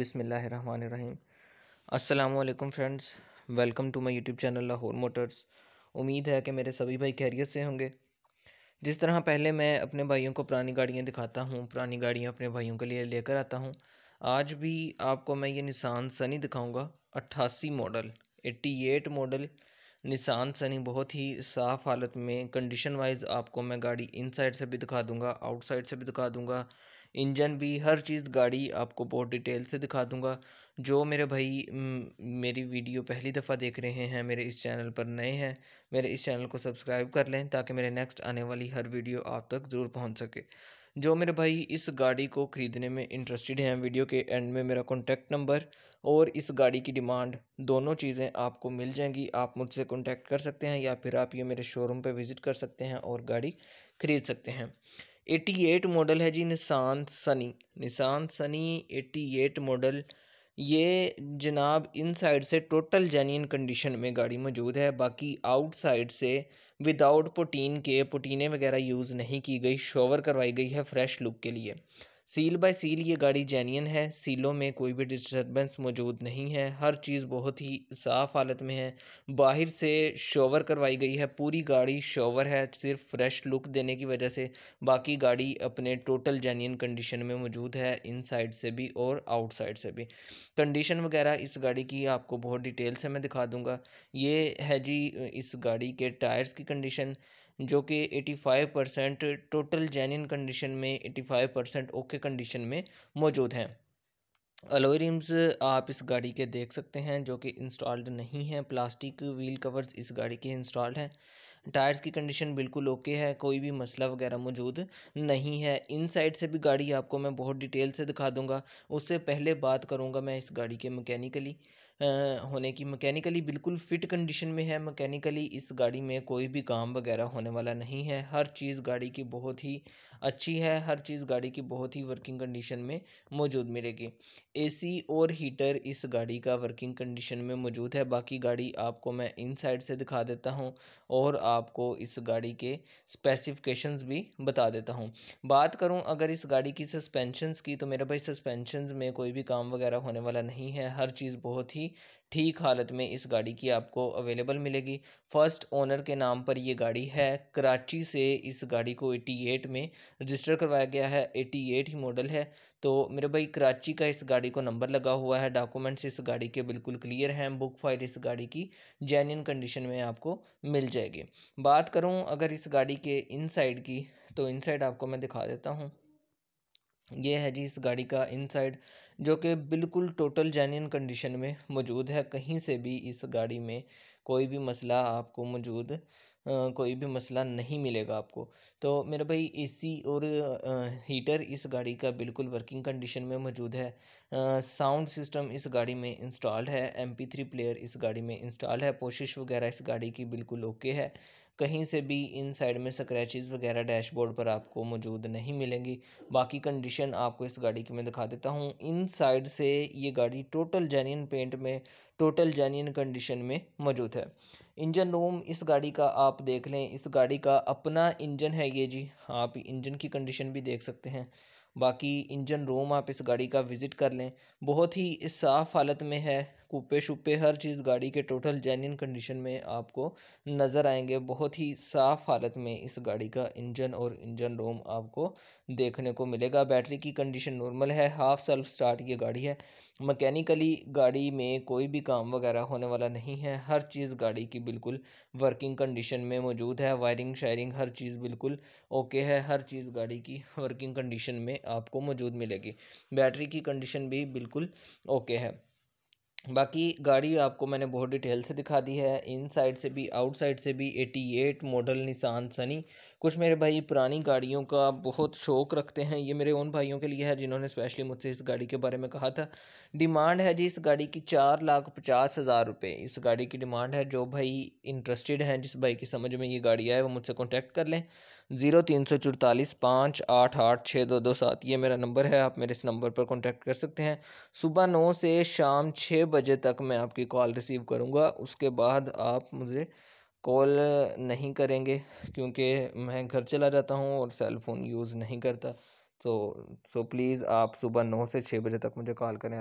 बिसमीम अल्लाम friends welcome to my YouTube channel Lahore motors उम्मीद है कि मेरे सभी भाई कैरियर से होंगे जिस तरह पहले मैं अपने भाइयों को पुरानी गाड़ियाँ दिखाता हूँ पुरानी गाड़ियाँ अपने भाइयों के लिए लेकर आता हूँ आज भी आपको मैं ये निशान सनी दिखाऊँगा अट्ठासी मॉडल एट्टी एट मॉडल निशान सनी बहुत ही साफ़ हालत में कंडीशन वाइज आपको मैं गाड़ी इनसाइड से भी दिखा दूंगा आउटसाइड से भी दिखा दूंगा इंजन भी हर चीज़ गाड़ी आपको बहुत डिटेल से दिखा दूंगा जो मेरे भाई मेरी वीडियो पहली दफ़ा देख रहे हैं मेरे इस चैनल पर नए हैं मेरे इस चैनल को सब्सक्राइब कर लें ताकि मेरे नेक्स्ट आने वाली हर वीडियो आप तक ज़रूर पहुंच सके जो मेरे भाई इस गाड़ी को ख़रीदने में इंटरेस्टेड हैं वीडियो के एंड में मेरा कॉन्टैक्ट नंबर और इस गाड़ी की डिमांड दोनों चीज़ें आपको मिल जाएंगी आप मुझसे कॉन्टैक्ट कर सकते हैं या फिर आप ये मेरे शोरूम पर विज़िट कर सकते हैं और गाड़ी ख़रीद सकते हैं 88 मॉडल है जी Nissan Sunny Nissan Sunny 88 model ये जनाब इन साइड से टोटल जेन्यन कंडीशन में गाड़ी मौजूद है बाकी आउट साइड से विदाउट प्रोटीन के प्रोटीने वगैरह यूज़ नहीं की गई शोवर करवाई गई है फ्रेश लुक के लिए सील बाय सील ये गाड़ी जेन्यन है सीलों में कोई भी डिस्टर्बेंस मौजूद नहीं है हर चीज़ बहुत ही साफ़ हालत में है बाहर से शोवर करवाई गई है पूरी गाड़ी शोवर है सिर्फ फ्रेश लुक देने की वजह से बाकी गाड़ी अपने टोटल जेन्यन कंडीशन में मौजूद है इन साइड से भी और आउट साइड से भी कंडीशन वगैरह इस गाड़ी की आपको बहुत डिटेल से मैं दिखा दूँगा ये है जी इस गाड़ी के टायर्स की कंडीशन जो कि eighty five percent total genuine condition में eighty five percent okay condition में मौजूद हैं अलॉय रिम्स आप इस गाड़ी के देख सकते हैं जो कि इंस्टॉल्ड नहीं है प्लास्टिक व्हील कवर्स इस गाड़ी के इंस्टॉल्ड हैं टायर्स की कंडीशन बिल्कुल ओके है कोई भी मसला वगैरह मौजूद नहीं है इन साइड से भी गाड़ी आपको मैं बहुत डिटेल से दिखा दूंगा उससे पहले बात करूंगा मैं इस गाड़ी के मैकेनिकली होने की मैकेनिकली बिल्कुल फिट कंडीशन में है मैकेनिकली इस गाड़ी में कोई भी काम वगैरह होने वाला नहीं है हर चीज़ गाड़ी की बहुत ही अच्छी है हर चीज़ गाड़ी की बहुत ही वर्किंग कंडीशन में मौजूद मिलेगी एसी और हीटर इस गाड़ी का वर्किंग कंडीशन में मौजूद है बाकी गाड़ी आपको मैं इन साइड से दिखा देता हूँ और आपको इस गाड़ी के स्पेसिफिकेशंस भी बता देता हूँ बात करूँ अगर इस गाड़ी की सस्पेंशंस की तो मेरे भाई सस्पेंशंस में कोई भी काम वगैरह होने वाला नहीं है हर चीज़ बहुत ही ठीक हालत में इस गाड़ी की आपको अवेलेबल मिलेगी फ़र्स्ट ओनर के नाम पर ये गाड़ी है कराची से इस गाड़ी को 88 में रजिस्टर करवाया गया है 88 ही मॉडल है तो मेरे भाई कराची का इस गाड़ी को नंबर लगा हुआ है डॉक्यूमेंट्स इस गाड़ी के बिल्कुल क्लियर हैं बुक फाइल इस गाड़ी की जेन्यन कंडीशन में आपको मिल जाएगी बात करूँ अगर इस गाड़ी के इन की तो इन आपको मैं दिखा देता हूँ ये है जी इस गाड़ी का इनसाइड जो कि बिल्कुल टोटल जेन्यन कंडीशन में मौजूद है कहीं से भी इस गाड़ी में कोई भी मसला आपको मौजूद कोई भी मसला नहीं मिलेगा आपको तो मेरे भाई एसी और हीटर इस गाड़ी का बिल्कुल वर्किंग कंडीशन में मौजूद है साउंड सिस्टम इस गाड़ी में इंस्टॉल्ड है एम पी थ्री प्लेयर इस गाड़ी में इंस्टॉल है पोशिश वगैरह इस गाड़ी की बिल्कुल ओके है कहीं से भी इन साइड में स्क्रैचेस वगैरह डैशबोर्ड पर आपको मौजूद नहीं मिलेंगी बाकी कंडीशन आपको इस गाड़ी की मैं दिखा देता हूँ इन साइड से ये गाड़ी टोटल जेन्यन पेंट में टोटल जेन्यन कंडीशन में मौजूद है इंजन रूम इस गाड़ी का आप देख लें इस गाड़ी का अपना इंजन है ये जी आप इंजन की कंडीशन भी देख सकते हैं बाकी इंजन रूम आप इस गाड़ी का विज़िट कर लें बहुत ही साफ़ हालत में है कूपे शुपे हर चीज़ गाड़ी के टोटल जेन्यन कंडीशन में आपको नज़र आएंगे बहुत ही साफ़ हालत में इस गाड़ी का इंजन और इंजन रोम आपको देखने को मिलेगा बैटरी की कंडीशन नॉर्मल है हाफ सेल्फ स्टार्ट ये गाड़ी है मकैनिकली गाड़ी में कोई भी काम वगैरह होने वाला नहीं है हर चीज़ गाड़ी की बिल्कुल वर्किंग कंडीशन में मौजूद है वायरिंग शायरिंग हर चीज़ बिल्कुल ओके है हर चीज़ गाड़ी की वर्किंग कंडीशन में आपको मौजूद मिलेगी बैटरी की कंडीशन भी बिल्कुल ओके है बाकी गाड़ी आपको मैंने बहुत डिटेल से दिखा दी है इन साइड से भी आउट साइड से भी eighty eight model Nissan Sunny कुछ मेरे भाई पुरानी गाड़ियों का बहुत शौक रखते हैं ये मेरे उन भाइयों के लिए है जिन्होंने स्पेशली मुझसे इस गाड़ी के बारे में कहा था डिमांड है जी इस गाड़ी की चार लाख पचास हज़ार रुपये इस गाड़ी की डिमांड है जो भाई इंटरेस्टेड हैं जिस भाई की समझ में ये गाड़ी आए वो मुझसे कॉन्टैक्ट कर लें ज़ीरो तीन सौ चौतालीस पाँच आठ आठ छः दो दो सात ये मेरा नंबर है आप मेरे इस नंबर पर कॉन्टैक्ट कर सकते हैं सुबह नौ से शाम छः बजे तक मैं आपकी कॉल रिसीव करूँगा उसके बाद आप मुझे कॉल नहीं करेंगे क्योंकि मैं घर चला जाता हूँ और सेल फ़ोन यूज़ नहीं करता तो सो प्लीज़ आप सुबह नौ से छः बजे तक मुझे कॉल करें